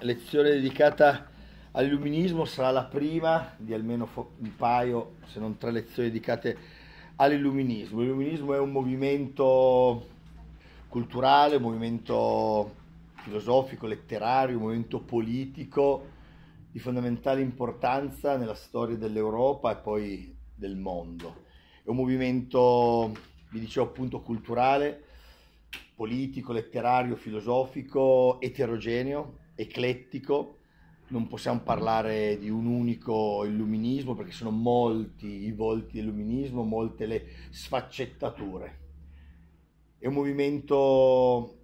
lezione dedicata all'illuminismo sarà la prima di almeno un paio, se non tre lezioni dedicate all'illuminismo. L'illuminismo è un movimento culturale, un movimento filosofico, letterario, un movimento politico di fondamentale importanza nella storia dell'Europa e poi del mondo. È un movimento, vi dicevo appunto, culturale, politico, letterario, filosofico, eterogeneo, eclettico, non possiamo parlare di un unico illuminismo perché sono molti i volti dell'illuminismo, molte le sfaccettature. È un movimento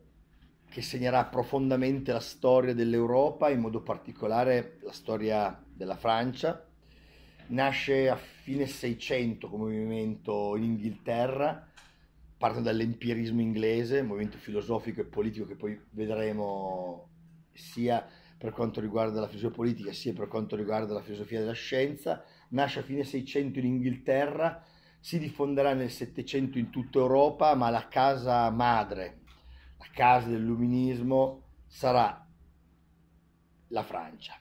che segnerà profondamente la storia dell'Europa, in modo particolare la storia della Francia. Nasce a fine Seicento come movimento in Inghilterra, parte dall'empirismo inglese, movimento filosofico e politico che poi vedremo sia per quanto riguarda la filosofia politica sia per quanto riguarda la filosofia della scienza, nasce a fine 600 in Inghilterra, si diffonderà nel 700 in tutta Europa, ma la casa madre, la casa dell'illuminismo sarà la Francia.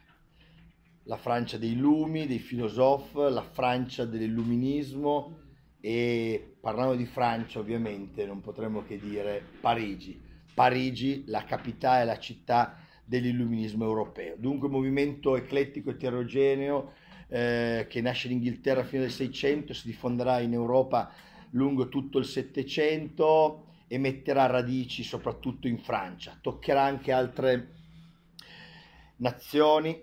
La Francia dei lumi, dei filosofi, la Francia dell'illuminismo e parlando di Francia ovviamente non potremmo che dire Parigi. Parigi, la capitale, la città dell'illuminismo europeo. Dunque un movimento eclettico eterogeneo eh, che nasce in Inghilterra fino al del 600, si diffonderà in Europa lungo tutto il 700 e metterà radici soprattutto in Francia. Toccherà anche altre nazioni,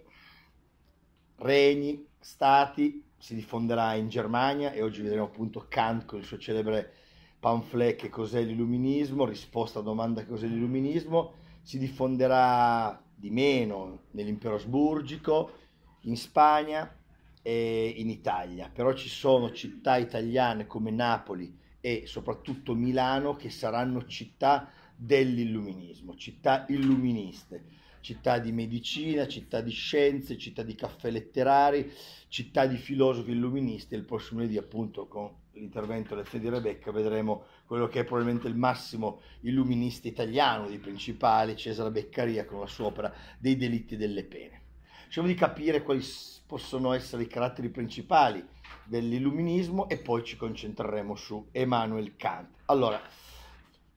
regni, stati, si diffonderà in Germania e oggi vedremo appunto Kant con il suo celebre pamphlet che cos'è l'illuminismo, risposta a domanda che cos'è l'illuminismo si diffonderà di meno nell'impero asburgico, in Spagna e in Italia, però ci sono città italiane come Napoli e soprattutto Milano che saranno città dell'illuminismo, città illuministe, città di medicina, città di scienze, città di caffè letterari, città di filosofi illuministi. Il prossimo lunedì appunto con l'intervento Let's di Rebecca vedremo quello che è probabilmente il massimo illuminista italiano dei principali, Cesare Beccaria, con la sua opera dei delitti e delle pene. Cerchiamo di capire quali possono essere i caratteri principali dell'illuminismo e poi ci concentreremo su Immanuel Kant. Allora,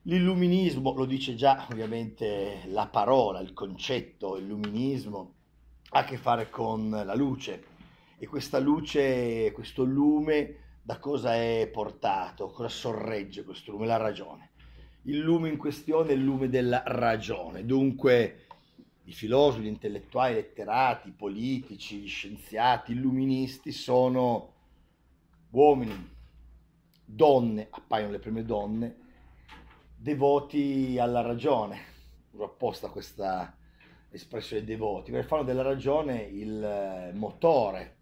l'illuminismo, lo dice già ovviamente la parola, il concetto, illuminismo, ha a che fare con la luce e questa luce, questo lume, da cosa è portato, cosa sorregge questo lume, la ragione. Il lume in questione è il lume della ragione, dunque i filosofi, gli intellettuali, i letterati, i politici, gli scienziati, illuministi sono uomini, donne, appaiono le prime donne, devoti alla ragione, opposta a questa espressione devoti, perché fanno della ragione il motore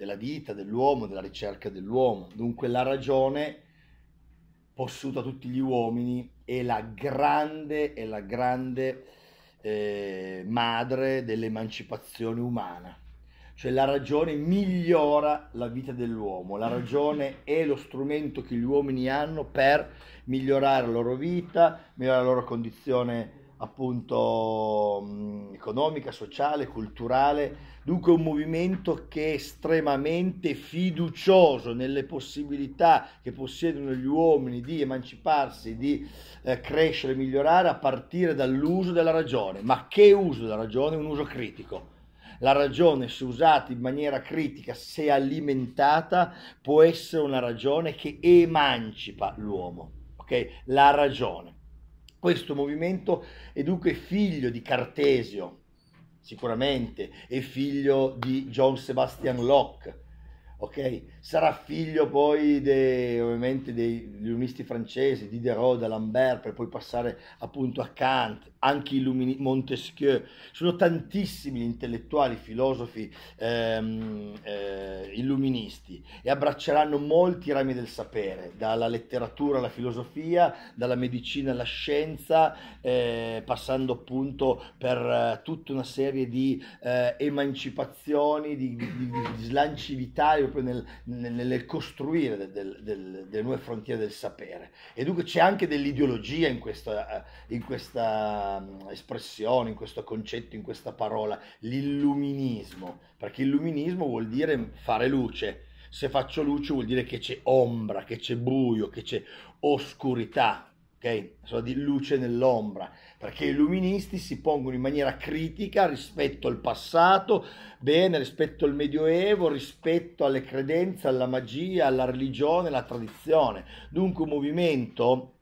della vita dell'uomo, della ricerca dell'uomo. Dunque la ragione possuta a tutti gli uomini è la grande, è la grande eh, madre dell'emancipazione umana. Cioè la ragione migliora la vita dell'uomo, la ragione è lo strumento che gli uomini hanno per migliorare la loro vita, migliorare la loro condizione appunto mm, economica, sociale, culturale, Dunque un movimento che è estremamente fiducioso nelle possibilità che possiedono gli uomini di emanciparsi, di eh, crescere, migliorare a partire dall'uso della ragione. Ma che uso della ragione? Un uso critico. La ragione, se usata in maniera critica, se alimentata, può essere una ragione che emancipa l'uomo. Okay? La ragione. Questo movimento è dunque figlio di Cartesio, sicuramente, è figlio di John Sebastian Locke, ok? sarà figlio poi dei, ovviamente dei illuministi francesi, Diderot, d'Alembert, per poi passare appunto a Kant, anche Illumini, Montesquieu, sono tantissimi intellettuali, filosofi ehm, eh, illuministi e abbracceranno molti rami del sapere, dalla letteratura alla filosofia, dalla medicina alla scienza, eh, passando appunto per eh, tutta una serie di eh, emancipazioni, di, di, di, slanci vitali proprio nel nel, costruire del, del, del, delle nuove frontiere del sapere. E dunque c'è anche dell'ideologia in questa, eh, in questa mm, espressione, in questo concetto, in questa parola, l'illuminismo, perché illuminismo vuol dire fare luce. Se faccio luce vuol dire che c'è ombra, che c'è buio, che c'è oscurità, ok? Sono di luce nell'ombra perché i luministi si pongono in maniera critica rispetto al passato, bene, rispetto al Medioevo, rispetto alle credenze, alla magia, alla religione, alla tradizione. Dunque un movimento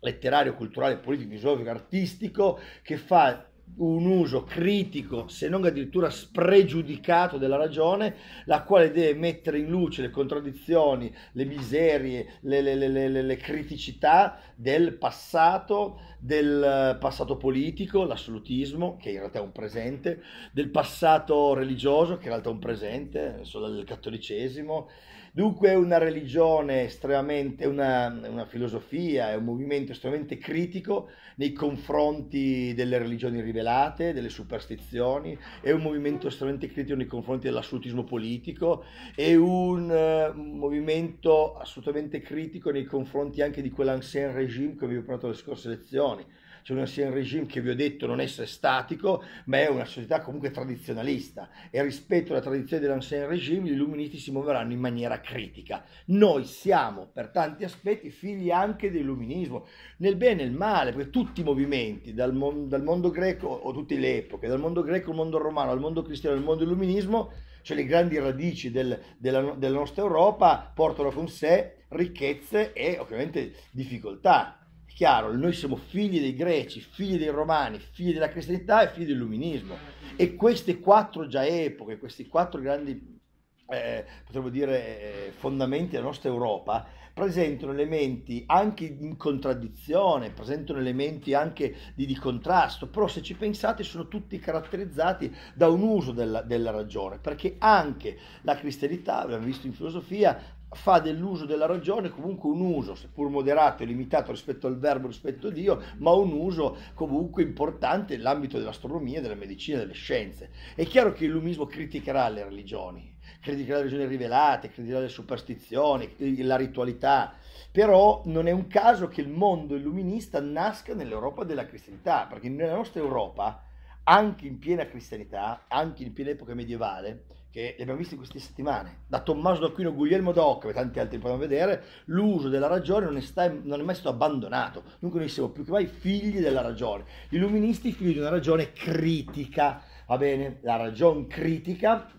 letterario, culturale, politico, filosofico, artistico che fa un uso critico, se non addirittura spregiudicato della ragione, la quale deve mettere in luce le contraddizioni, le miserie, le, le, le, le criticità del passato, del passato politico, l'assolutismo, che in realtà è un presente, del passato religioso, che in realtà è un presente, del cattolicesimo, Dunque è una religione estremamente, una, una filosofia, è un movimento estremamente critico nei confronti delle religioni rivelate, delle superstizioni, è un movimento estremamente critico nei confronti dell'assolutismo politico, è un uh, movimento assolutamente critico nei confronti anche di quell'ancien regime che vi ho parlato alle scorse lezioni c'è cioè, un ancien regime che vi ho detto non essere statico, ma è una società comunque tradizionalista e rispetto alla tradizione dell'ancien regime gli illuministi si muoveranno in maniera critica. Noi siamo per tanti aspetti figli anche dell'illuminismo, nel bene e nel male, perché tutti i movimenti, dal, mon- dal mondo greco o tutte le epoche, dal mondo greco al mondo romano, al mondo cristiano al mondo illuminismo, cioè le grandi radici del, della, della nostra Europa portano con sé ricchezze e ovviamente difficoltà chiaro, noi siamo figli dei greci, figli dei romani, figli della cristianità e figli dell'illuminismo. E queste quattro già epoche, questi quattro grandi, eh, potremmo dire, eh, fondamenti della nostra Europa, presentano elementi anche in contraddizione, presentano elementi anche di, di, contrasto, però se ci pensate sono tutti caratterizzati da un uso della, della ragione, perché anche la cristianità, l'abbiamo visto in filosofia, fa dell'uso della ragione comunque un uso, seppur moderato e limitato rispetto al verbo, rispetto a Dio, ma un uso comunque importante nell'ambito dell'astronomia, della medicina, delle scienze. È chiaro che l'illumismo criticherà le religioni, criticherà le religioni rivelate, criticherà le superstizioni, la ritualità, però non è un caso che il mondo illuminista nasca nell'Europa della cristianità, perché nella nostra Europa, anche in piena cristianità, anche in piena epoca medievale, che li abbiamo visti queste settimane, da Tommaso d'Aquino, Guglielmo d'Occa e tanti altri che possiamo vedere, l'uso della ragione non è, sta, non è, mai stato abbandonato. Dunque noi siamo più che mai figli della ragione. Gli illuministi figli di una ragione critica, va bene? La ragione critica,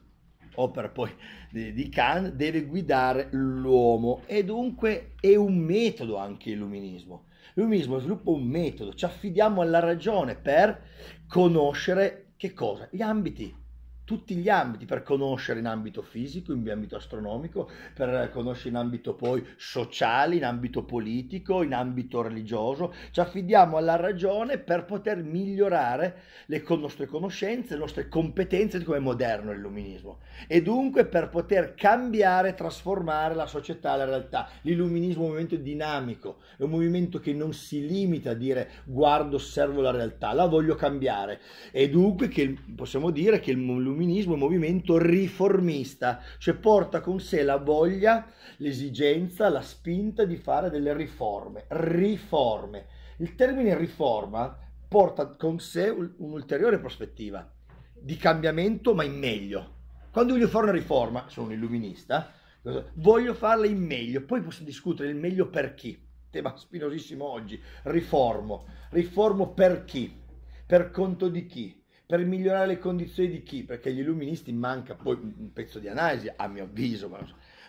opera poi di, di Kant, deve guidare l'uomo e dunque è un metodo anche l'illuminismo. L'illuminismo sviluppa un metodo, ci affidiamo alla ragione per conoscere che cosa? Gli ambiti tutti gli ambiti per conoscere in ambito fisico, in ambito astronomico, per conoscere in ambito poi sociale, in ambito politico, in ambito religioso. Ci affidiamo alla ragione per poter migliorare le nostre conoscenze, le nostre competenze di come è moderno l'illuminismo e dunque per poter cambiare, trasformare la società, la realtà. L'illuminismo è un movimento dinamico, è un movimento che non si limita a dire guardo, osservo la realtà, la voglio cambiare e dunque che possiamo dire che il l'illuminismo è un movimento riformista, cioè porta con sé la voglia, l'esigenza, la spinta di fare delle riforme. Riforme. Il termine riforma porta con sé un'ulteriore prospettiva di cambiamento, ma in meglio. Quando voglio fare una riforma, sono un illuminista, voglio farla in meglio, poi posso discutere il meglio per chi. Tema spinosissimo oggi, riformo. Riformo per chi? Per conto di chi? per migliorare le condizioni di chi? Perché agli illuministi manca poi un pezzo di analisi, a mio avviso, ma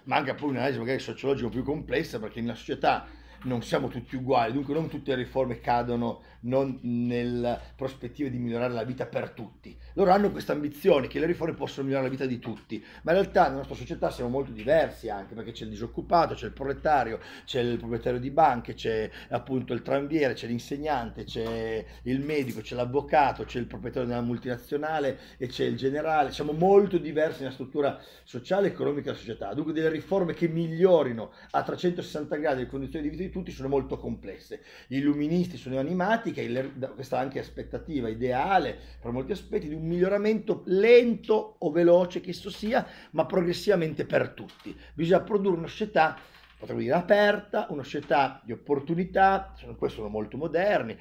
manca poi un'analisi magari sociologica più complessa perché nella società non siamo tutti uguali, dunque non tutte le riforme cadono non nella prospettiva di migliorare la vita per tutti. Loro hanno questa ambizione che le riforme possono migliorare la vita di tutti, ma in realtà nella nostra società siamo molto diversi anche perché c'è il disoccupato, c'è il proletario, c'è il proprietario di banche, c'è appunto il tranviere, c'è l'insegnante, c'è il medico, c'è l'avvocato, c'è il proprietario della multinazionale e c'è il generale. Siamo molto diversi nella struttura sociale e economica della società. Dunque delle riforme che migliorino a 360 gradi le condizioni di vita di tutti sono molto complesse. Gli illuministi sono animati fatica, il, questa anche aspettativa ideale per molti aspetti, di un miglioramento lento o veloce che esso sia, ma progressivamente per tutti. Bisogna produrre una società potremmo dire aperta, una società di opportunità, poi sono molto moderni,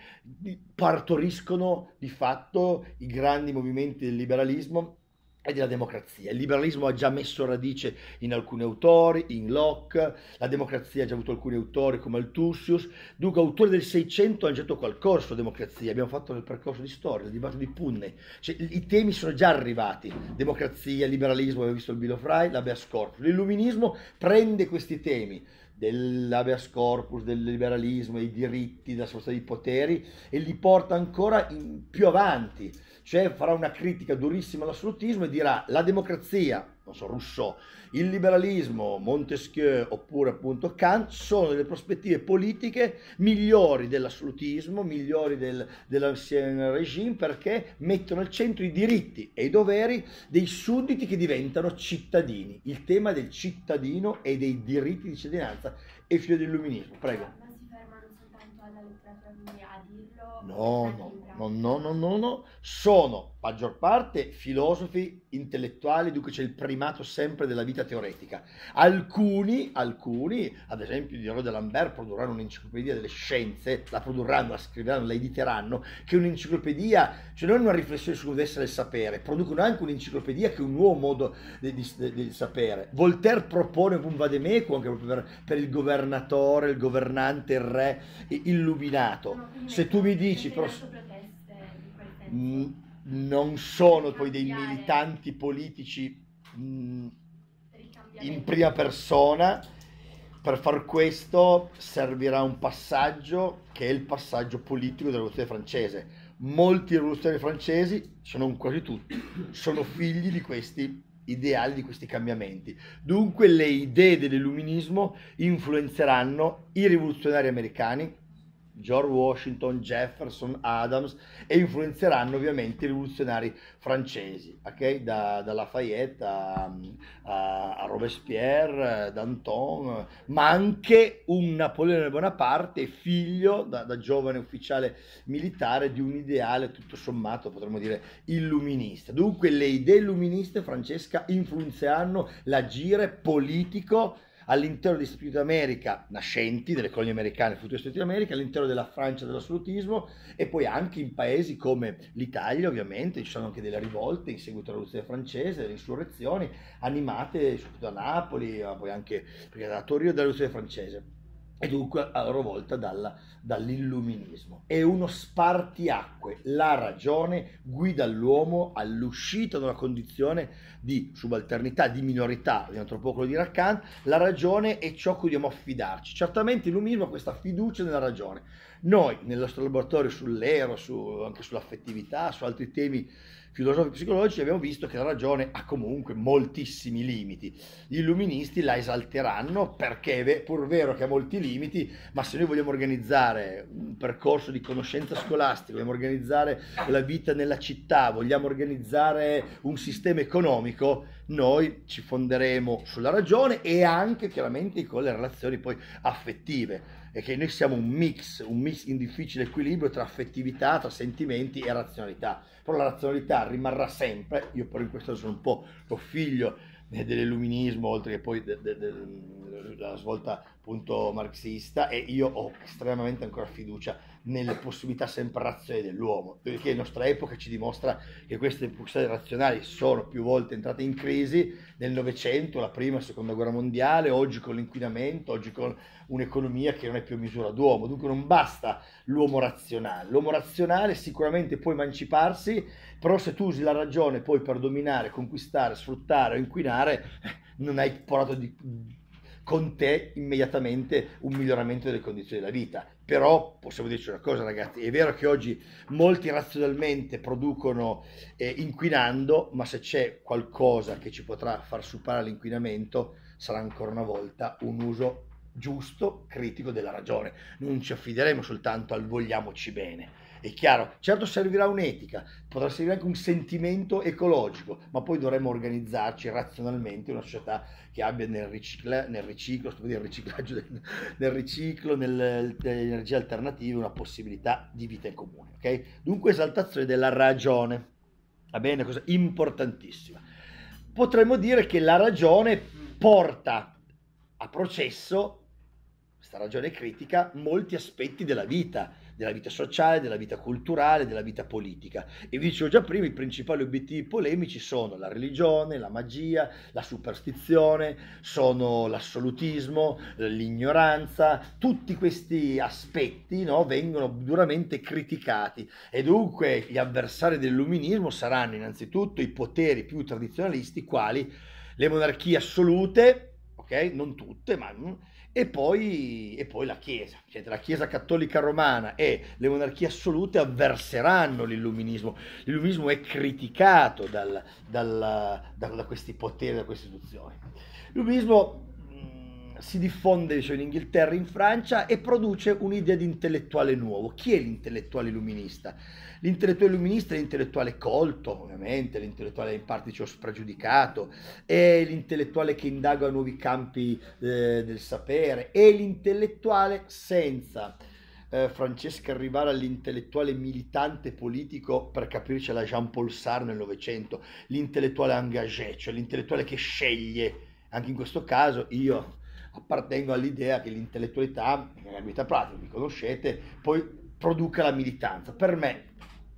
partoriscono di fatto i grandi movimenti del liberalismo e della democrazia. Il liberalismo ha già messo radice in alcuni autori, in Locke, la democrazia ha già avuto alcuni autori come Altusius, dunque autore del Seicento ha già toccato al corso democrazia, abbiamo fatto nel percorso di storia, il dibattito di Punne, cioè, i temi sono già arrivati, democrazia, liberalismo, abbiamo visto il Bilo Fry, l'abeas corpus, l'illuminismo prende questi temi, dell'abeas corpus, del liberalismo, dei diritti, della società dei poteri e li porta ancora in, più avanti cioè farà una critica durissima all'assolutismo e dirà la democrazia, non so, Rousseau, il liberalismo, Montesquieu oppure appunto Kant sono delle prospettive politiche migliori dell'assolutismo, migliori del, dell'ancien regime perché mettono al centro i diritti e i doveri dei sudditi che diventano cittadini. Il tema del cittadino e dei diritti di cittadinanza è figlio dell'illuminismo. Prego. Ma si fermano soltanto alla letteratura? no, No, no, no, no, no, no, sono maggior parte filosofi intellettuali, dunque c'è il primato sempre della vita teoretica. Alcuni, alcuni ad esempio Diderot e Lambert produrranno un'enciclopedia delle scienze, la produrranno, la scriveranno, la editeranno, che un'enciclopedia, cioè non una riflessione su cosa essere il sapere, producono anche un'enciclopedia che è un nuovo modo del sapere. Voltaire propone un vademecum anche per, per il governatore, il governante, il re, illuminato sbagliato. se tu mi dici... Però, mh, non sono poi dei militanti politici mh, mm, in prima persona. Per far questo servirà un passaggio che è il passaggio politico della rivoluzione francese. Molti rivoluzionari francesi, se non quasi tutti, sono figli di questi ideali, di questi cambiamenti. Dunque le idee dell'illuminismo influenzeranno i rivoluzionari americani, George Washington, Jefferson, Adams e influenzeranno ovviamente i rivoluzionari francesi, okay? da, da, Lafayette a, a Robespierre, Danton, ma anche un Napoleone Bonaparte, figlio da, da, giovane ufficiale militare di un ideale tutto sommato potremmo dire illuminista. Dunque le idee illuministe, Francesca, influenzeranno l'agire politico all'interno degli Stati Uniti d'America nascenti, delle colonie americane, futuro Stati Uniti d'America, all'interno della Francia dell'assolutismo e poi anche in paesi come l'Italia ovviamente, ci sono anche delle rivolte in seguito alla rivoluzione francese, delle insurrezioni animate soprattutto a Napoli, poi anche a Torino dalla rivoluzione francese e dunque a loro volta dalla, dall'illuminismo. È uno spartiacque, la ragione guida l'uomo all'uscita da una condizione di subalternità, di minorità, di antropocolo di Rakan, la ragione è ciò a cui dobbiamo affidarci. Certamente l'illuminismo ha questa fiducia nella ragione. Noi nel nostro laboratorio sull'ero, su, anche sull'affettività, su altri temi filosofi-psicologici abbiamo visto che la ragione ha comunque moltissimi limiti. Gli illuministi la esalteranno perché è pur vero che ha molti limiti, ma se noi vogliamo organizzare un percorso di conoscenza scolastica, vogliamo organizzare la vita nella città, vogliamo organizzare un sistema economico, noi ci fonderemo sulla ragione e anche chiaramente con le relazioni poi affettive e che noi siamo un mix, un mix in difficile equilibrio tra affettività, tra sentimenti e razionalità. Però la razionalità rimarrà sempre, io però in questo sono un po' lo figlio dell'illuminismo, oltre che poi della de, de, de, svolta appunto marxista e io ho estremamente ancora fiducia nelle possibilità sempre razionali dell'uomo, perché la nostra epoca ci dimostra che queste pulsioni razionali sono più volte entrate in crisi nel Novecento, la prima e la seconda guerra mondiale, oggi con l'inquinamento, oggi con un'economia che non è più a misura d'uomo, dunque non basta l'uomo razionale, l'uomo razionale sicuramente può emanciparsi, però se tu usi la ragione poi per dominare, conquistare, sfruttare o inquinare, eh, non hai portato di con te immediatamente un miglioramento delle condizioni della vita. Però possiamo dirci una cosa, ragazzi, è vero che oggi molti razionalmente producono eh, inquinando, ma se c'è qualcosa che ci potrà far superare l'inquinamento, sarà ancora una volta un uso giusto, critico della ragione. Non ci affideremo soltanto al vogliamoci bene è chiaro, certo servirà un'etica, potrà servire anche un sentimento ecologico, ma poi dovremmo organizzarci razionalmente una società che abbia nel, ricicla, nel riciclo, nel riciclaggio, nel riciclo, nell'energia alternativa una possibilità di vita in comune. Okay? Dunque esaltazione della ragione, va bene, cosa importantissima. Potremmo dire che la ragione porta a processo, questa ragione critica, molti aspetti della vita della vita sociale, della vita culturale, della vita politica. E vi dicevo già prima, i principali obiettivi polemici sono la religione, la magia, la superstizione, sono l'assolutismo, l'ignoranza, tutti questi aspetti no, vengono duramente criticati e dunque gli avversari dell'illuminismo saranno innanzitutto i poteri più tradizionalisti quali le monarchie assolute, ok? Non tutte, ma mm, e poi, e poi la Chiesa, cioè, la Chiesa cattolica romana e le monarchie assolute avverseranno l'illuminismo. L'illuminismo è criticato dal, dal, da, da, questi poteri, da queste istituzioni. L'illuminismo mm, si diffonde cioè, in Inghilterra, in Francia e produce un'idea di intellettuale nuovo. Chi è l'intellettuale illuminista? l'intellettuale illuminista è l'intellettuale colto, ovviamente, l'intellettuale in parte ciò diciamo, spregiudicato, è l'intellettuale che indaga nuovi campi eh, del sapere, è l'intellettuale senza... Eh, Francesca arrivare all'intellettuale militante politico, per capirci la Jean-Paul Sartre nel Novecento, l'intellettuale engagé, cioè l'intellettuale che sceglie. Anche in questo caso io appartengo all'idea che l'intellettualità, nella vita pratica, vi conoscete, poi produca la militanza. Per me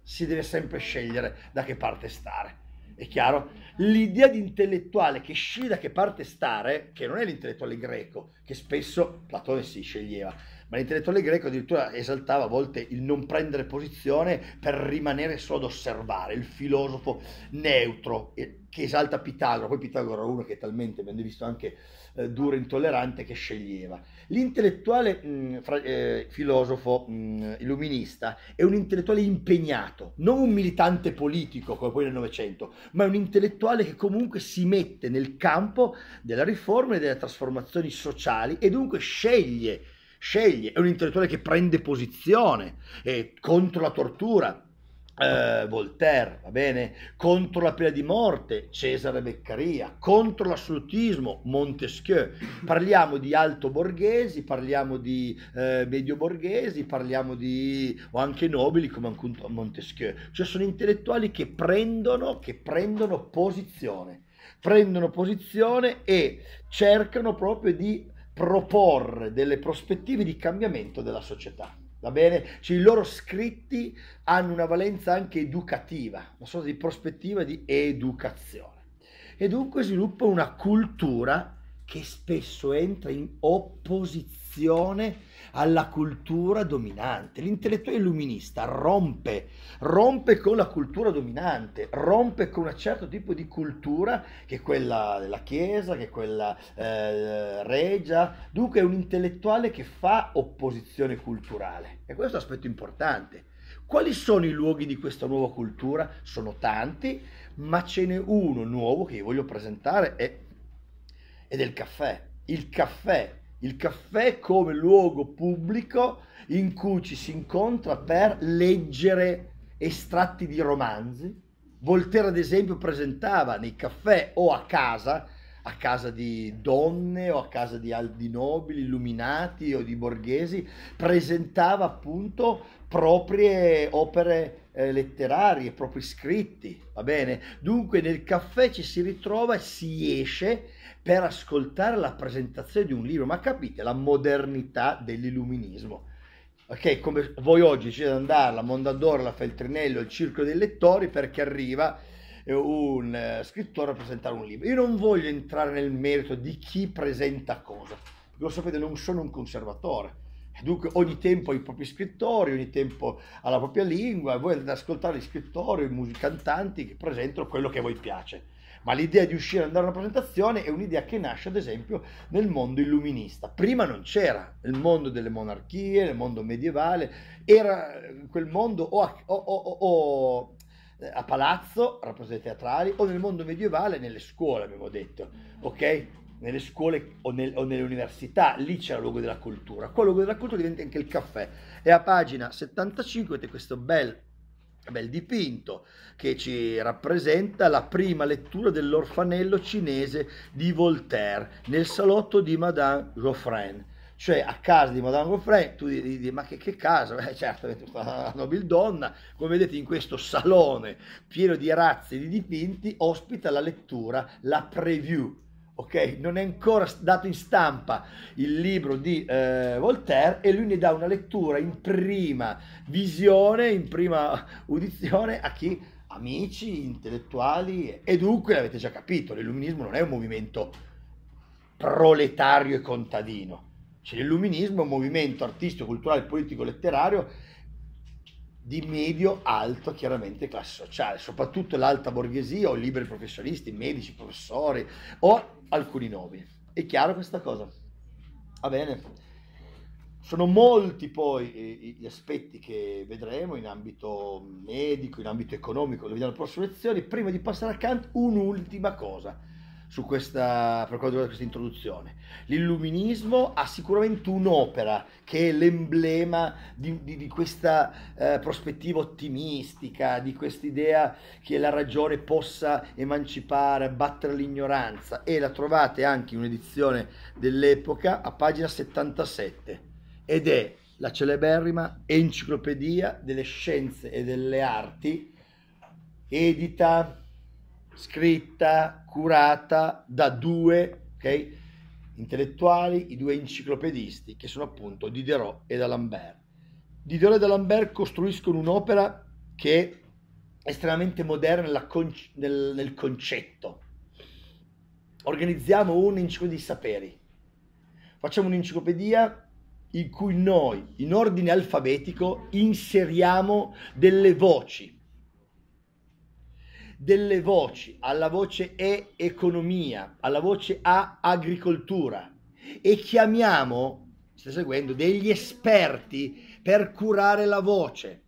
si deve sempre scegliere da che parte stare. È chiaro? L'idea di intellettuale che sceglie da che parte stare, che non è l'intellettuale greco, che spesso Platone si sceglieva, ma l'intellettuale greco addirittura esaltava a volte il non prendere posizione per rimanere solo ad osservare, il filosofo neutro che esalta Pitagora, poi Pitagora era uno che talmente, abbiamo visto anche eh, duro e intollerante, che sceglieva. L'intellettuale mh, mm, fra, eh, filosofo mh, mm, illuminista è un intellettuale impegnato, non un militante politico come poi nel Novecento, ma è un intellettuale che comunque si mette nel campo della riforma e delle trasformazioni sociali e dunque sceglie sceglie, è un intellettuale che prende posizione eh, contro la tortura. Eh, Voltaire, va bene? Contro la pena di morte, Cesare Beccaria, contro l'assolutismo, Montesquieu. Parliamo di alto borghesi, parliamo di eh, medio borghesi, parliamo di o anche nobili come appunto Montesquieu. Cioè sono intellettuali che prendono, che prendono posizione, prendono posizione e cercano proprio di proporre delle prospettive di cambiamento della società. Va bene? Cioè, i loro scritti hanno una valenza anche educativa, una sorta di prospettiva di educazione. E dunque sviluppa una cultura che spesso entra in opposizione alla cultura dominante. L'intellettuale illuminista rompe, rompe con la cultura dominante, rompe con un certo tipo di cultura che è quella della Chiesa, che è quella eh, regia. Dunque è un intellettuale che fa opposizione culturale e questo è un aspetto importante. Quali sono i luoghi di questa nuova cultura? Sono tanti, ma ce n'è uno nuovo che vi voglio presentare è, ed è del caffè. Il caffè il caffè come luogo pubblico in cui ci si incontra per leggere estratti di romanzi. Voltaire, ad esempio, presentava nei caffè o a casa, a casa di donne o a casa di, di nobili, illuminati o di borghesi, presentava appunto proprie opere eh, letterarie, propri scritti, va bene? Dunque nel caffè ci si ritrova, e si esce per ascoltare la presentazione di un libro, ma capite la modernità dell'illuminismo. Ok, come voi oggi c'è da andare alla Mondadori, alla Feltrinello, al Circo dei Lettori perché arriva eh, un eh, scrittore a presentare un libro. Io non voglio entrare nel merito di chi presenta cosa, lo sapete, non sono un conservatore. Dunque ogni tempo ha i propri scrittori, ogni tempo ha la propria lingua, e voi andate ad ascoltare gli scrittori, i musicantanti che presentano quello che a voi piace ma l'idea di uscire e andare a una presentazione è un'idea che nasce ad esempio nel mondo illuminista. Prima non c'era il mondo delle monarchie, il mondo medievale, era eh, quel mondo o a, o, o, eh, a palazzo, rappresentati teatrali, o nel mondo medievale nelle scuole, abbiamo detto, ok? nelle scuole o, nel, o, nelle università, lì c'era il luogo della cultura. Quello il della cultura diventa anche il caffè. E a pagina 75 avete questo bel bel dipinto che ci rappresenta la prima lettura dell'orfanello cinese di Voltaire nel salotto di Madame Geoffrin. Cioè a casa di Madame Geoffrin tu dici ma che, che casa? Beh, certo, è una nobildonna, come vedete in questo salone pieno di razze di dipinti ospita la lettura, la preview ok? Non è ancora dato in stampa il libro di eh, Voltaire e lui ne dà una lettura in prima visione, in prima udizione a chi? Amici, intellettuali e dunque avete già capito, l'illuminismo non è un movimento proletario e contadino. Cioè, l'illuminismo è un movimento artistico, culturale, politico, letterario di medio-alto chiaramente classe sociale, soprattutto l'alta borghesia o liberi professionisti, medici, professori o alcuni nomi. È chiaro questa cosa? Va bene. Sono molti poi eh, gli aspetti che vedremo in ambito medico, in ambito economico, lo vediamo alle prossime lezioni. Prima di passare a Kant, un'ultima cosa su questa, per quanto riguarda questa introduzione. L'illuminismo ha sicuramente un'opera che è l'emblema di, di, di questa eh, prospettiva ottimistica, di questa idea che la ragione possa emancipare, battere l'ignoranza e la trovate anche in un'edizione dell'epoca a pagina 77 ed è la celeberrima Enciclopedia delle Scienze e delle Arti edita scritta, curata da due okay, intellettuali, i due enciclopedisti, che sono appunto Diderot e D'Alembert. Diderot e D'Alembert costruiscono un'opera che è estremamente moderna conce- nel, nel concetto. Organizziamo un un'enciclopedia di saperi. Facciamo un'enciclopedia in cui noi, in ordine alfabetico, inseriamo delle voci delle voci, alla voce E economia, alla voce A agricoltura e chiamiamo, sta seguendo, degli esperti per curare la voce.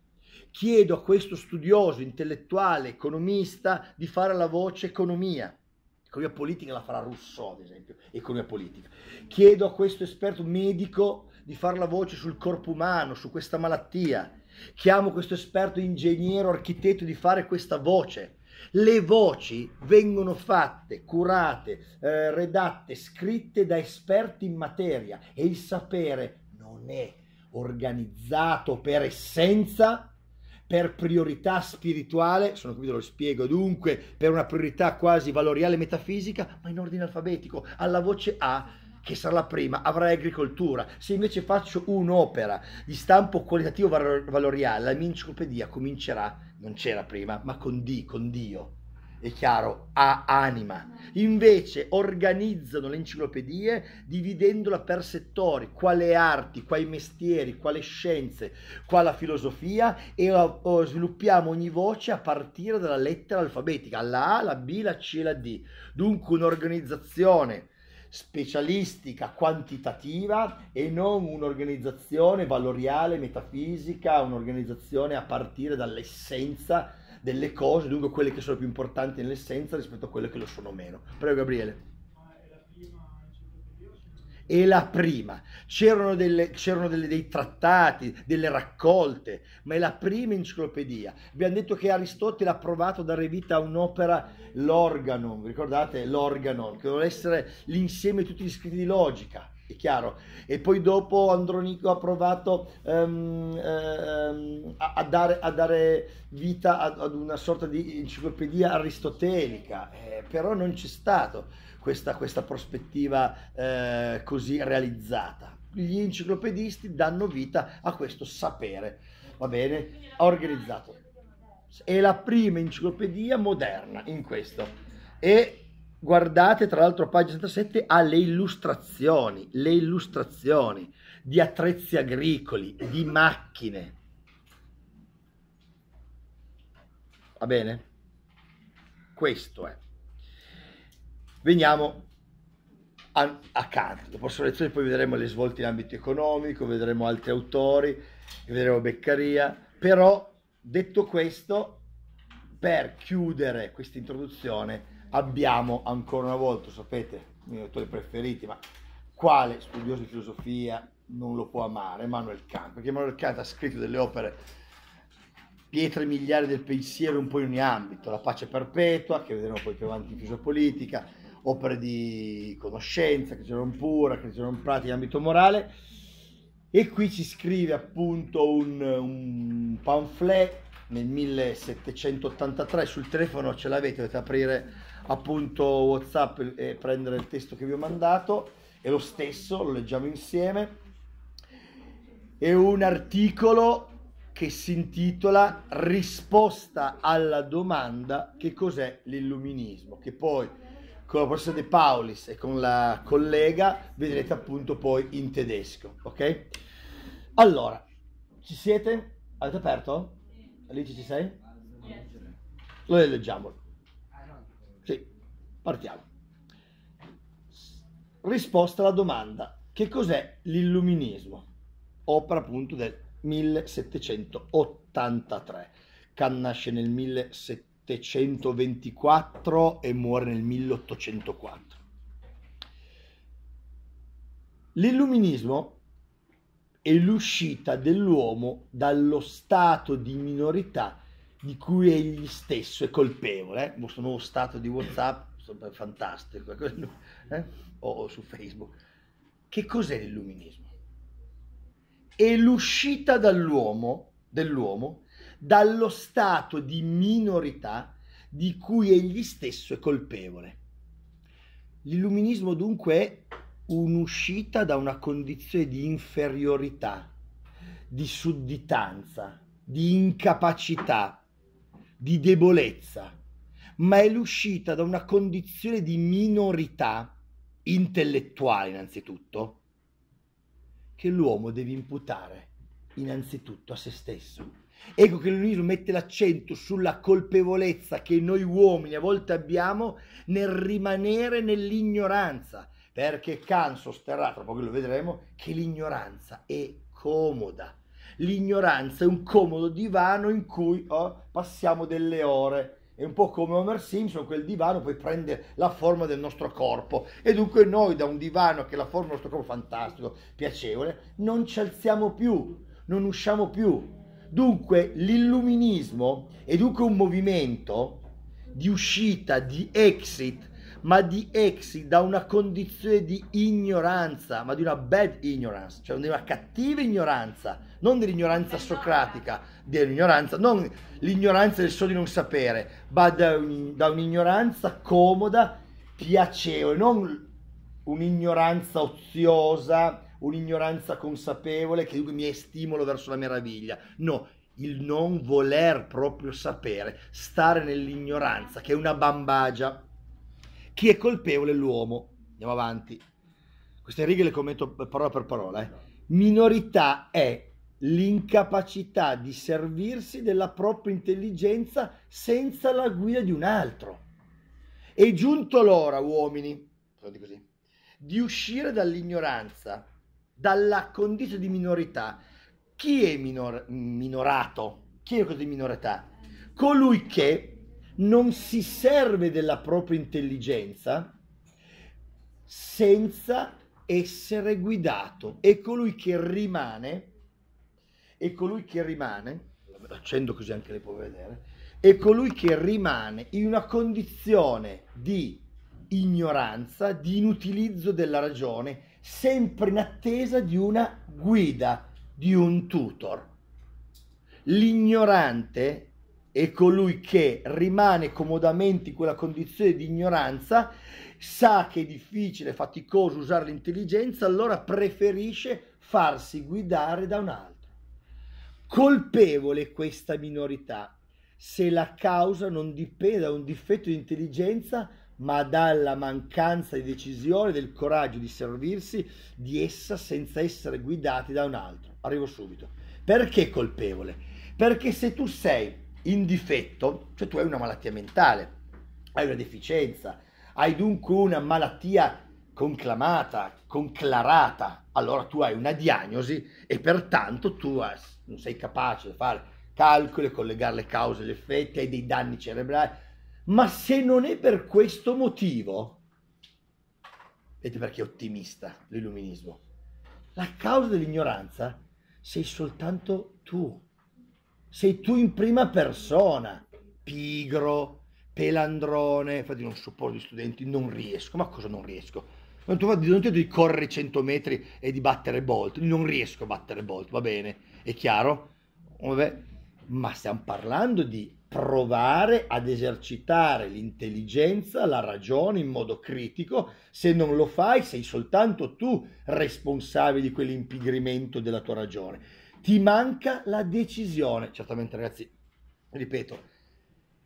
Chiedo a questo studioso, intellettuale, economista di fare la voce economia. Economia politica la farà Rousseau, ad esempio, economia politica. Chiedo a questo esperto medico di fare la voce sul corpo umano, su questa malattia. Chiamo questo esperto ingegnere, architetto di fare questa voce. Le voci vengono fatte, curate, eh, redatte, scritte da esperti in materia e il sapere non è organizzato per essenza, per priorità spirituale, sono qui ve lo spiego, dunque per una priorità quasi valoriale metafisica, ma in ordine alfabetico, alla voce A che sarà la prima, avrai agricoltura. Se invece faccio un'opera di stampo qualitativo valoriale, la mia enciclopedia comincerà a non c'era prima, ma con D, con Dio. È chiaro, ha anima. Invece organizzano le enciclopedie dividendola per settori, quale arti, quali mestieri, quale scienze, quale filosofia e uh, uh, sviluppiamo ogni voce a partire dalla lettera alfabetica, la A, la B, la C e la D. Dunque un'organizzazione specialistica quantitativa e non un'organizzazione valoriale, metafisica, un'organizzazione a partire dall'essenza delle cose, dunque quelle che sono più importanti nell'essenza rispetto a quelle che lo sono meno. Prego Gabriele è la prima. C'erano, delle, c'erano delle, dei trattati, delle raccolte, ma è la prima enciclopedia. Abbiamo detto che Aristotele ha provato a dare vita a un'opera, l'organon, ricordate? L'organon, che doveva essere l'insieme di tutti gli scritti di logica. È chiaro. E poi dopo Andronico ha provato um, um, a, a, dare, a, dare, vita ad, ad, una sorta di enciclopedia aristotelica, eh, però non c'è stato questa, questa prospettiva eh, così realizzata. Gli enciclopedisti danno vita a questo sapere, va bene? Organizzato. È la prima enciclopedia moderna in questo. E guardate tra l'altro pagina 77 ha le illustrazioni, le illustrazioni di attrezzi agricoli, di macchine. Va bene? Questo è. Veniamo a, a Kant. Dopo la sua lezione poi vedremo le svolte in ambito economico, vedremo altri autori, vedremo Beccaria, però detto questo, per chiudere questa introduzione abbiamo ancora una volta, sapete, i miei autori preferiti, ma quale studioso di filosofia non lo può amare? Manuel Kant, perché Manuel Kant ha scritto delle opere pietre miliari del pensiero un po' in ogni ambito, la pace perpetua, che vedremo poi più avanti in politica, opere di conoscenza che c'erano pura, che c'erano pratica in ambito morale. E qui ci scrive appunto un, un pamphlet nel 1783 sul telefono ce l'avete, dovete aprire appunto Whatsapp e prendere il testo che vi ho mandato, è lo stesso, lo leggiamo insieme. È un articolo che si intitola Risposta alla domanda che cos'è l'illuminismo, che poi con la professoressa De Paulis e con la collega vedrete appunto poi in tedesco, ok? Allora, ci siete? Avete aperto? Alice ci sei? Lo leggiamo. Sì, partiamo. Risposta alla domanda, che cos'è l'illuminismo? Opera appunto del 1783, che nasce nel 1783 1724 e muore nel 1804. L'illuminismo è l'uscita dell'uomo dallo stato di minorità di cui egli stesso è colpevole. Eh? Questo nuovo stato di WhatsApp è fantastico, eh? eh o su Facebook. Che cos'è l'illuminismo? È l'uscita dall'uomo, dell'uomo dallo stato di minorità di cui egli stesso è colpevole. L'illuminismo dunque è un'uscita da una condizione di inferiorità, di sudditanza, di incapacità, di debolezza, ma è l'uscita da una condizione di minorità intellettuale innanzitutto, che l'uomo deve imputare innanzitutto a se stesso. Ecco che l'unismo mette l'accento sulla colpevolezza che noi uomini a volte abbiamo nel rimanere nell'ignoranza, perché Kant sosterrà, tra poco lo vedremo, che l'ignoranza è comoda. L'ignoranza è un comodo divano in cui oh, passiamo delle ore. È un po' come Homer Simpson, quel divano poi prende la forma del nostro corpo. E dunque noi da un divano che la forma del nostro corpo fantastico, piacevole, non ci alziamo più, non usciamo più Dunque l'illuminismo è dunque un movimento di uscita, di exit, ma di exit da una condizione di ignoranza, ma di una bad ignorance, cioè di una cattiva ignoranza, non dell'ignoranza socratica, dell'ignoranza, non l'ignoranza del solo di non sapere, ma da, un, da un'ignoranza comoda, piacevole, non un'ignoranza oziosa, un'ignoranza consapevole che mi è stimolo verso la meraviglia. No, il non voler proprio sapere, stare nell'ignoranza, che è una bambagia. Chi è colpevole è l'uomo. Andiamo avanti. Queste righe le commento parola per parola. Eh. Minorità è l'incapacità di servirsi della propria intelligenza senza la guida di un altro. È giunto l'ora, uomini, di uscire dall'ignoranza dalla condizione di minorità. Chi è minor- minorato? Chi è quello di minorità? Colui che non si serve della propria intelligenza senza essere guidato. È colui che rimane, è colui che rimane, accendo così anche le può vedere, è colui che rimane in una condizione di ignoranza, di inutilizzo della ragione, sempre in attesa di una guida, di un tutor. L'ignorante è colui che rimane comodamente in quella condizione di ignoranza, sa che è difficile, faticoso usare l'intelligenza, allora preferisce farsi guidare da un altro. Colpevole questa minorità se la causa non dipende da un difetto di intelligenza ma dalla mancanza di decisione, del coraggio di servirsi di essa senza essere guidati da un altro. Arrivo subito. Perché colpevole? Perché se tu sei in difetto, cioè tu hai una malattia mentale, hai una deficienza, hai dunque una malattia conclamata, conclarata, allora tu hai una diagnosi e pertanto tu non sei capace di fare calcoli, collegare le cause e gli effetti, hai dei danni cerebrali, ma se non è per questo motivo, vedete perché è ottimista l'illuminismo, la causa dell'ignoranza sei soltanto tu. Sei tu in prima persona, pigro, pelandrone. Infatti non supporto gli studenti, non riesco. Ma cosa non riesco? Non ti, non ti ho detto di correre 100 metri e di battere Bolt. Non riesco a battere Bolt, va bene, è chiaro? Vabbè. Ma stiamo parlando di provare ad esercitare l'intelligenza, la ragione in modo critico, se non lo fai sei soltanto tu responsabile di quell'impigrimento della tua ragione. Ti manca la decisione. Certamente ragazzi, ripeto,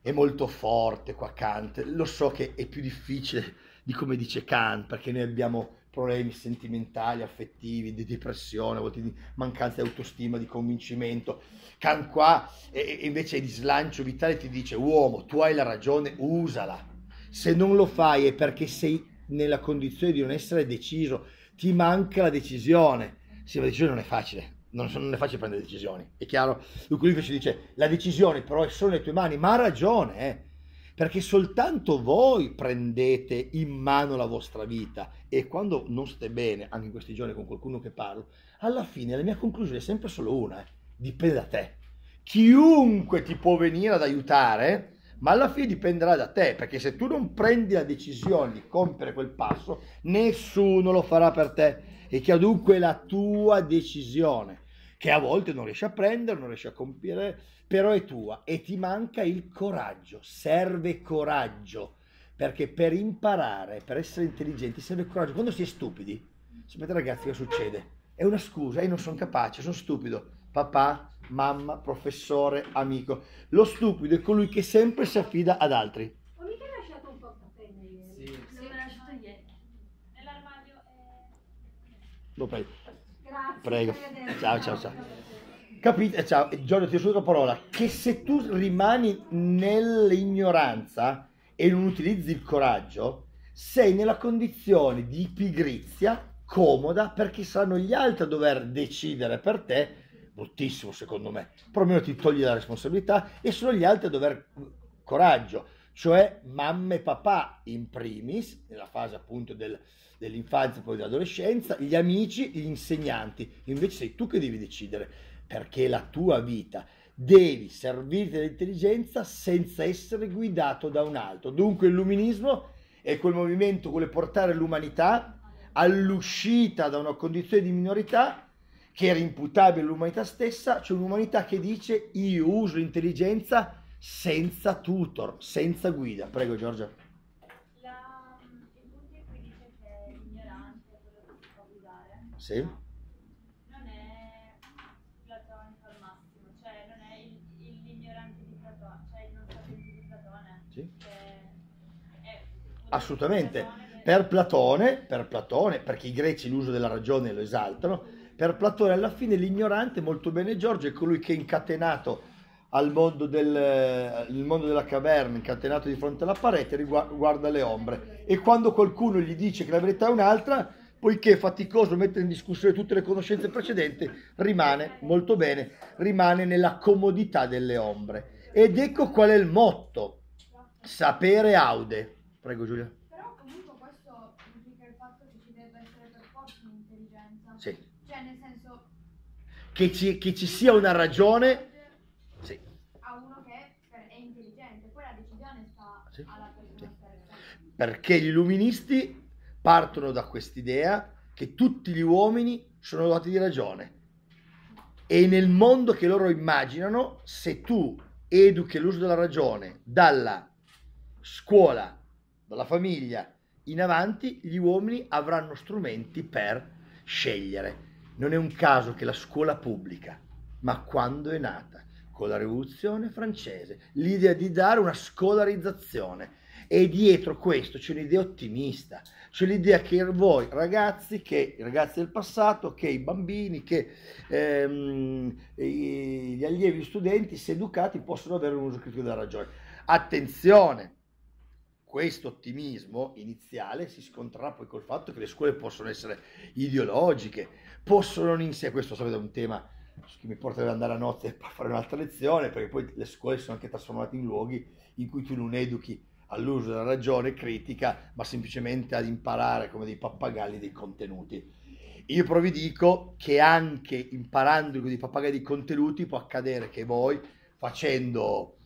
è molto forte qua Kant, lo so che è più difficile di come dice Kant, perché noi abbiamo problemi sentimentali, affettivi, di depressione, a volte di mancanza di autostima, di convincimento. Can qua e, invece di slancio vitale ti dice uomo, tu hai la ragione, usala. Se non lo fai è perché sei nella condizione di non essere deciso, ti manca la decisione. Sì, la decisione non è facile, non, non è facile prendere decisioni, è chiaro? Lui invece dice la decisione però è solo nelle tue mani, ma ha ragione, eh perché soltanto voi prendete in mano la vostra vita e quando non state bene, anche in questi giorni con qualcuno che parlo, alla fine la mia conclusione è sempre solo una, eh. dipende da te. Chiunque ti può venire ad aiutare, ma alla fine dipenderà da te, perché se tu non prendi la decisione di compiere quel passo, nessuno lo farà per te e che dunque la tua decisione che a volte non riesci a prendere, non riesci a compiere, però è tua e ti manca il coraggio, serve coraggio, perché per imparare, per essere intelligenti serve coraggio. Quando si è stupidi, sapete ragazzi che succede? È una scusa, io non sono capace, sono stupido. Papà, mamma, professore, amico. Lo stupido è colui che sempre si affida ad altri. Ma Lo prendo. Grazie. Prego. Ciao, ciao, ciao. Capite? Ciao, Giorgio, ti ho la parola. Che se tu rimani nell'ignoranza e non utilizzi il coraggio, sei nella condizione di pigrizia comoda perché saranno gli altri a dover decidere per te, bruttissimo secondo me, però almeno ti togli la responsabilità e sono gli altri a dover coraggio cioè mamma e papà in primis, nella fase appunto del, dell'infanzia e poi dell'adolescenza, gli amici, gli insegnanti, invece sei tu che devi decidere perché la tua vita devi servirti dell'intelligenza senza essere guidato da un altro. Dunque l'illuminismo è quel movimento che vuole portare l'umanità all'uscita da una condizione di minorità che era imputabile all'umanità stessa, cioè un'umanità che dice io uso l'intelligenza senza tutor, senza guida. Prego Giorgia. il punto dice che è quello che si fa guidare. Sì. Non è platonico al massimo, cioè non è il, il, l'ignorante di Platone, cioè il non sapente di Platone. Sì. È, è Assolutamente. Platone che... Per Platone, per Platone, perché i greci l'uso della ragione lo esaltano, per Platone alla fine l'ignorante, molto bene Giorgio, è colui che è incatenato al mondo, del, mondo della caverna, incatenato di fronte alla parete, riguarda, guarda le ombre. E quando qualcuno gli dice che la verità è un'altra, poiché è faticoso mettere in discussione tutte le conoscenze precedenti, rimane molto bene, rimane nella comodità delle ombre. Ed ecco qual è il motto: sapere aude. Prego Giulia. Però comunque questo implica il fatto che ci debba essere per forza un'intelligenza. Sì. Cioè nel senso... Che ci, che ci sia una ragione Sì. Sì. Perché gli illuministi partono da quest'idea che tutti gli uomini sono dotati di ragione e nel mondo che loro immaginano, se tu educhi l'uso della ragione dalla scuola, dalla famiglia in avanti, gli uomini avranno strumenti per scegliere. Non è un caso che la scuola pubblica, ma quando è nata, con la rivoluzione francese, l'idea di dare una scolarizzazione. E dietro questo c'è un'idea ottimista, c'è l'idea che voi ragazzi, che i ragazzi del passato, che i bambini, che ehm, gli allievi, gli studenti, se educati, possono avere un uso critico della ragione. Attenzione! questo ottimismo iniziale si scontrerà poi col fatto che le scuole possono essere ideologiche, possono non insegnare, questo sapete è un tema che mi porta ad andare a notte a fare un'altra lezione, perché poi le scuole sono anche trasformate in luoghi in cui tu non educhi all'uso della ragione critica, ma semplicemente ad imparare come dei pappagalli dei contenuti. Io però vi dico che anche imparando dei pappagalli dei contenuti può accadere che voi, facendo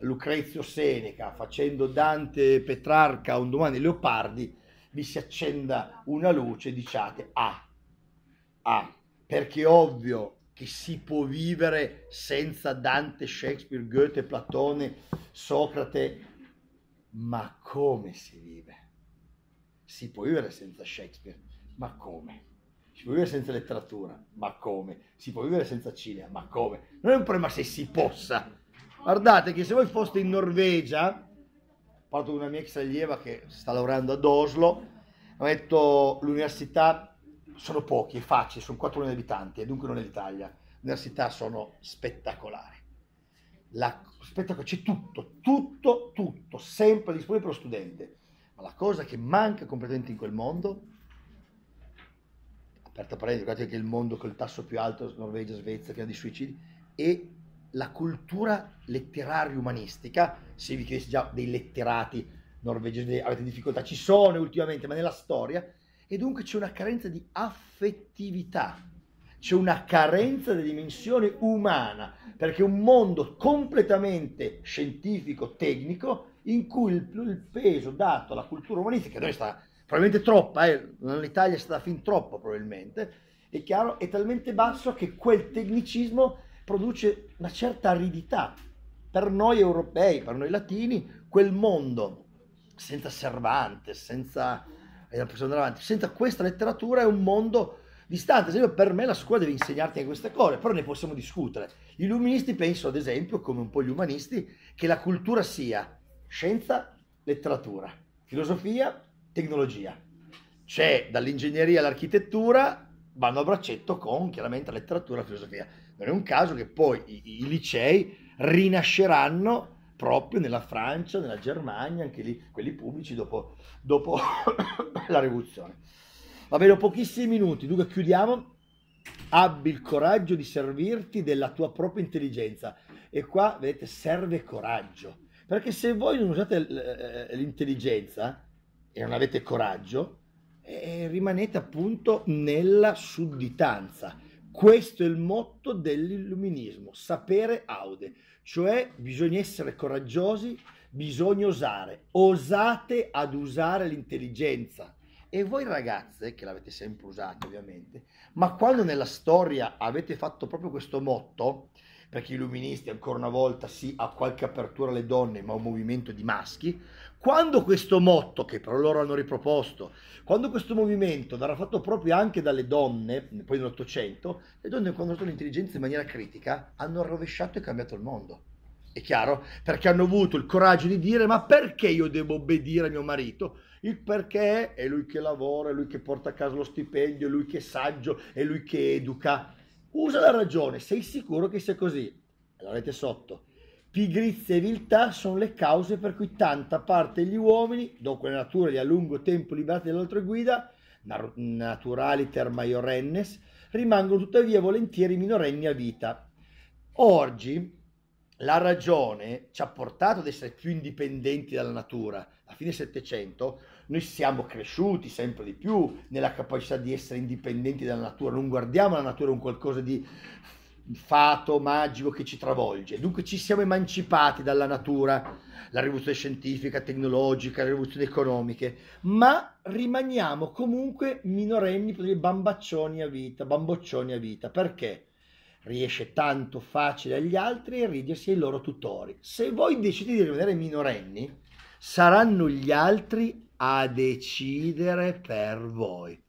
Lucrezio Seneca, facendo Dante Petrarca un domani Leopardi, vi si accenda una luce e diciate ah, ah, perché ovvio che si può vivere senza Dante, Shakespeare, Goethe, Platone, Socrate, ma come si vive? Si può vivere senza Shakespeare, ma come? Si può vivere senza letteratura, ma come? Si può vivere senza cinema, ma come? Non è un problema se si possa. Guardate che se voi foste in Norvegia, parlo di una mia ex allieva che sta lavorando ad Oslo, ha detto l'università sono pochi e facili, sono 4 milioni di abitanti e dunque non è l'Italia. Le università sono spettacolari. La, spettacol- c'è tutto, tutto, tutto, sempre disponibile per lo studente. Ma la cosa che manca completamente in quel mondo, aperta parentesi, guardate che il mondo con il tasso più alto, Norvegia, Svezia, piena di suicidi, è la cultura letteraria umanistica. Se vi chiedessi già dei letterati norvegesi, avete difficoltà, ci sono ultimamente, ma nella storia e dunque c'è una carenza di affettività, c'è una carenza di dimensione umana, perché un mondo completamente scientifico, tecnico, in cui il, il peso dato alla cultura umanistica, noi sta probabilmente troppa, eh, l'Italia è stata fin troppo probabilmente, è chiaro, è talmente basso che quel tecnicismo produce una certa aridità. Per noi europei, per noi latini, quel mondo senza Cervantes, senza e possiamo andare avanti. Senza questa letteratura è un mondo distante. Ad esempio, per me la scuola deve insegnarti anche queste cose, però ne possiamo discutere. Gli illuministi penso, ad esempio, come un po' gli umanisti, che la cultura sia scienza, letteratura, filosofia, tecnologia. C'è dall'ingegneria all'architettura, vanno a braccetto con chiaramente la letteratura e la filosofia. Non è un caso che poi i, i licei rinasceranno proprio nella Francia, nella Germania, anche lì, quelli pubblici dopo, dopo la rivoluzione. Va bene, ho pochissimi minuti, dunque chiudiamo. Abbi il coraggio di servirti della tua propria intelligenza. E qua, vedete, serve coraggio. Perché se voi non usate l'intelligenza e non avete coraggio, eh, rimanete appunto nella sudditanza. Questo è il motto dell'illuminismo, sapere aude. Cioè bisogna essere coraggiosi, bisogna osare. Osate ad usare l'intelligenza. E voi ragazze, che l'avete sempre usata ovviamente, ma quando nella storia avete fatto proprio questo motto, perché i luministi ancora una volta sì ha qualche apertura alle donne, ma un movimento di maschi, quando questo motto, che però loro hanno riproposto, quando questo movimento verrà fatto proprio anche dalle donne, poi nell'Ottocento, le donne quando hanno incontrato l'intelligenza in maniera critica, hanno rovesciato e cambiato il mondo. È chiaro? Perché hanno avuto il coraggio di dire ma perché io devo obbedire a mio marito? Il perché è lui che lavora, è lui che porta a casa lo stipendio, è lui che è saggio, è lui che educa. Usa la ragione, sei sicuro che sia così? La rete sotto. Pigrizia e viltà sono le cause per cui tanta parte degli uomini, dopo la natura li a lungo tempo liberati dall'altra guida, naturaliter maiorennes, rimangono tuttavia volentieri minorenni a vita. Oggi la ragione ci ha portato ad essere più indipendenti dalla natura. A fine Settecento noi siamo cresciuti sempre di più nella capacità di essere indipendenti dalla natura, non guardiamo la natura come qualcosa di fato, magico che ci travolge. Dunque ci siamo emancipati dalla natura, la rivoluzione scientifica, tecnologica, le rivoluzioni economiche, ma rimaniamo comunque minorenni, potrei bambaccioni a vita, bamboccioni a vita. Perché? Riesce tanto facile agli altri e ridersi ai loro tutori. Se voi decidete di rimanere minorenni, saranno gli altri a decidere per voi.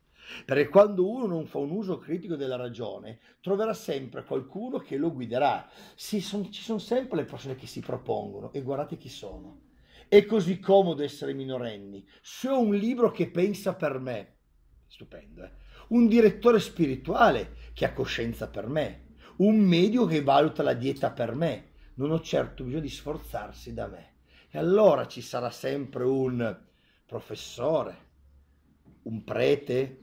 Perché quando uno non fa un uso critico della ragione, troverà sempre qualcuno che lo guiderà. Sì, son, ci sono sempre le persone che si propongono e guardate chi sono. È così comodo essere minorenni. Se ho un libro che pensa per me, stupendo, eh? un direttore spirituale che ha coscienza per me, un medico che valuta la dieta per me, non ho certo bisogno di sforzarsi da me. E allora ci sarà sempre un professore, un prete,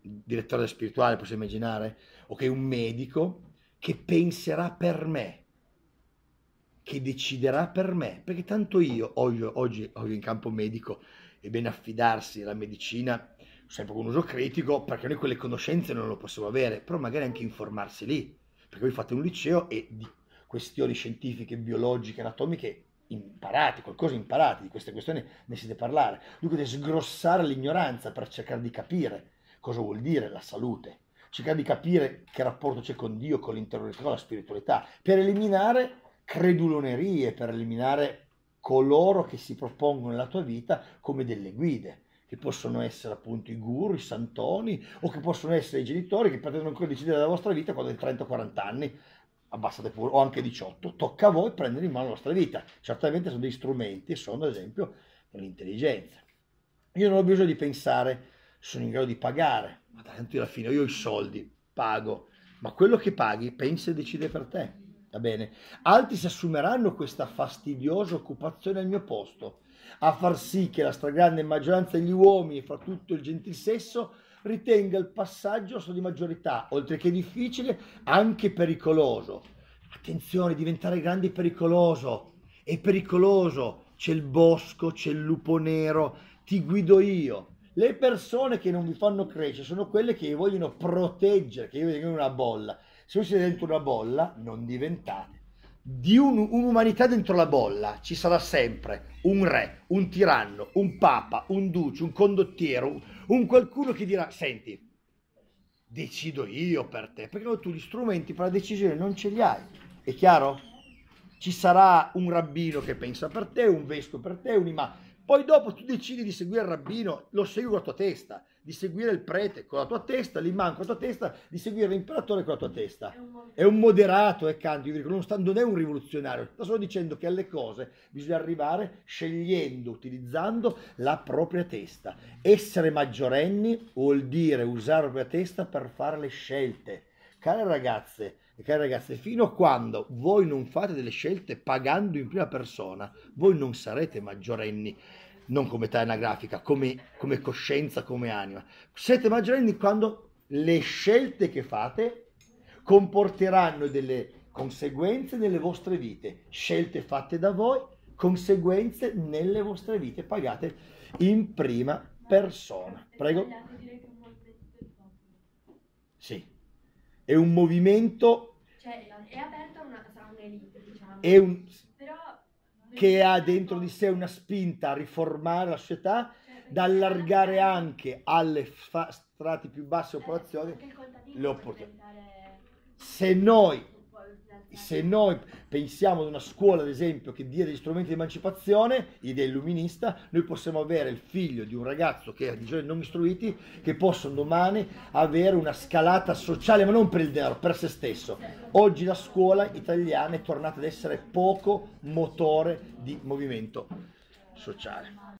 direttore spirituale, possiamo immaginare, ok, un medico che penserà per me, che deciderà per me, perché tanto io oggi, oggi, oggi in campo medico è bene affidarsi alla medicina sempre con uso critico, perché noi quelle conoscenze non le possiamo avere, però magari anche informarsi lì, perché voi fate un liceo e di questioni scientifiche, biologiche, anatomiche imparati, qualcosa imparati, di queste questioni ne siete parlare. Dunque deve sgrossare l'ignoranza per cercare di capire cosa vuol dire la salute, cercare di capire che rapporto c'è con Dio, con l'interiorità, con la spiritualità, per eliminare credulonerie, per eliminare coloro che si propongono nella tua vita come delle guide che possono essere appunto i guru, i santoni, o che possono essere i genitori che pretendono ancora decidere la vostra vita quando hai 30 40 anni abbassate pure, o anche 18, tocca a voi prendere in mano la vostra vita. Certamente sono degli strumenti e sono, ad esempio, l'intelligenza. Io non ho bisogno di pensare, sono in grado di pagare, ma tanto alla fine io ho i soldi, pago, ma quello che paghi pensa e decide per te, va bene? Altri si assumeranno questa fastidiosa occupazione al mio posto, a far sì che la stragrande maggioranza degli uomini, fra tutto il gentil sesso, ritenga il passaggio di maggiorità, oltre che difficile, anche pericoloso. Attenzione, diventare grandi è pericoloso, è pericoloso, c'è il bosco, c'è il lupo nero, ti guido io. Le persone che non vi fanno crescere sono quelle che vi vogliono proteggere, che vi vogliono una bolla. Se voi siete dentro una bolla, non diventate di un, un'umanità dentro la bolla ci sarà sempre un re, un tiranno, un papa, un duce, un condottiero, un, un qualcuno che dirà, senti, decido io per te, perché no, tu gli strumenti per la decisione non ce li hai, è chiaro? Ci sarà un rabbino che pensa per te, un vescovo per te, un imam. Poi dopo tu decidi di seguire il rabbino, lo segui con la tua testa, di seguire il prete con la tua testa, l'imam con la tua testa, di seguire l'imperatore con la tua testa. È un, è un moderato, è non, sta, non è un rivoluzionario, sta solo dicendo che alle cose bisogna arrivare scegliendo, utilizzando la propria testa. Essere maggiorenni vuol dire usare la propria testa per fare le scelte. Care ragazze, e cari ragazze, fino a quando voi non fate delle scelte pagando in prima persona, voi non sarete maggiorenni non come età anagrafica, come, come coscienza, come anima. Siete maggiorenni quando le scelte che fate comporteranno delle conseguenze nelle vostre vite, scelte fatte da voi, conseguenze nelle vostre vite, pagate in prima persona. Prego. Sì, è un movimento... Cioè, è aperto a una, sarà diciamo. È un, che ha dentro di sé una spinta a riformare la società, certo. da allargare anche alle strati più basse certo, popolazioni le opportunità. Se noi se noi pensiamo ad una scuola, ad esempio, che dia degli strumenti di emancipazione, l'idea illuminista, noi possiamo avere il figlio di un ragazzo che ha di giovani non istruiti, che possono domani avere una scalata sociale, ma non per il denaro, per se stesso. Oggi la scuola italiana è tornata ad essere poco motore di movimento sociale.